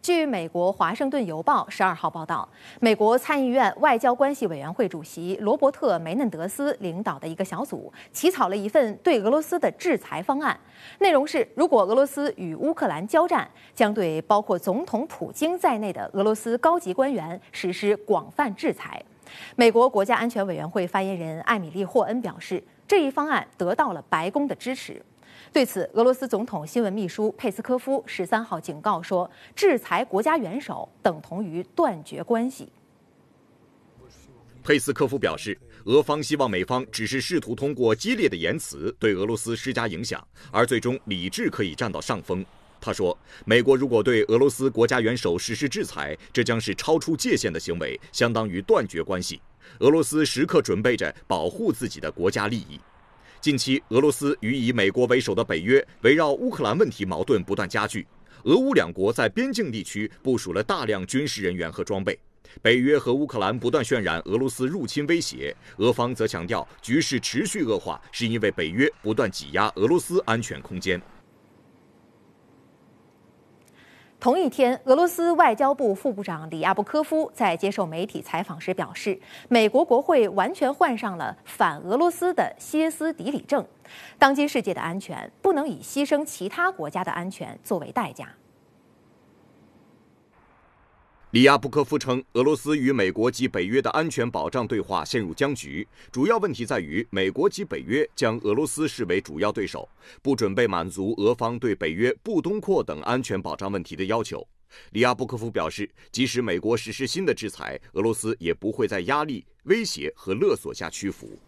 据美国《华盛顿邮报》十二号报道，美国参议院外交关系委员会主席罗伯特·梅嫩德斯领导的一个小组起草了一份对俄罗斯的制裁方案，内容是，如果俄罗斯与乌克兰交战，将对包括总统普京在内的俄罗斯高级官员实施广泛制裁。美国国家安全委员会发言人艾米丽·霍恩表示。这一方案得到了白宫的支持，对此，俄罗斯总统新闻秘书佩斯科夫十三号警告说，制裁国家元首等同于断绝关系。佩斯科夫表示，俄方希望美方只是试图通过激烈的言辞对俄罗斯施加影响，而最终理智可以占到上风。他说，美国如果对俄罗斯国家元首实施制裁，这将是超出界限的行为，相当于断绝关系。俄罗斯时刻准备着保护自己的国家利益。近期，俄罗斯与以美国为首的北约围绕乌克兰问题矛盾不断加剧，俄乌两国在边境地区部署了大量军事人员和装备。北约和乌克兰不断渲染俄罗斯入侵威胁，俄方则强调局势持续恶化是因为北约不断挤压俄罗斯安全空间。同一天，俄罗斯外交部副部长里亚布科夫在接受媒体采访时表示，美国国会完全患上了反俄罗斯的歇斯底里症。当今世界的安全不能以牺牲其他国家的安全作为代价。里亚布科夫称，俄罗斯与美国及北约的安全保障对话陷入僵局，主要问题在于美国及北约将俄罗斯视为主要对手，不准备满足俄方对北约不东扩等安全保障问题的要求。里亚布科夫表示，即使美国实施新的制裁，俄罗斯也不会在压力、威胁和勒索下屈服。